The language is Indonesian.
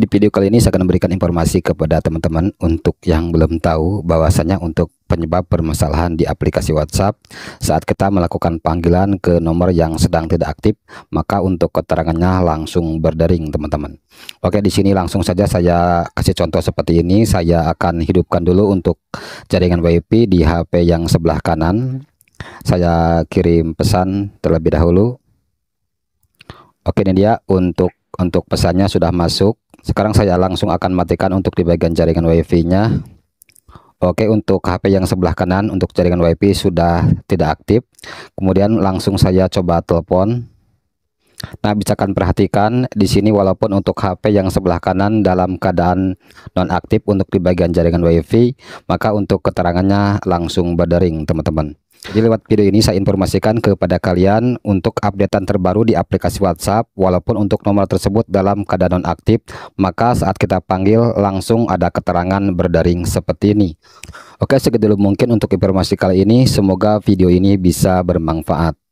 Di video kali ini saya akan memberikan informasi kepada teman-teman untuk yang belum tahu bahwasanya untuk penyebab permasalahan di aplikasi WhatsApp saat kita melakukan panggilan ke nomor yang sedang tidak aktif maka untuk keterangannya langsung berdering teman-teman. Oke di sini langsung saja saya kasih contoh seperti ini saya akan hidupkan dulu untuk jaringan WiFi di HP yang sebelah kanan. Saya kirim pesan terlebih dahulu. Oke ini dia untuk untuk pesannya sudah masuk sekarang saya langsung akan matikan untuk di bagian jaringan wifi nya Oke untuk HP yang sebelah kanan untuk jaringan wifi sudah tidak aktif kemudian langsung saya coba telepon Nah bisa kan perhatikan di sini walaupun untuk HP yang sebelah kanan dalam keadaan nonaktif untuk di bagian jaringan wifi maka untuk keterangannya langsung berdering teman-teman jadi lewat video ini saya informasikan kepada kalian untuk updatean terbaru di aplikasi WhatsApp walaupun untuk nomor tersebut dalam keadaan aktif, maka saat kita panggil langsung ada keterangan berdaring seperti ini. Oke segitu dulu mungkin untuk informasi kali ini semoga video ini bisa bermanfaat.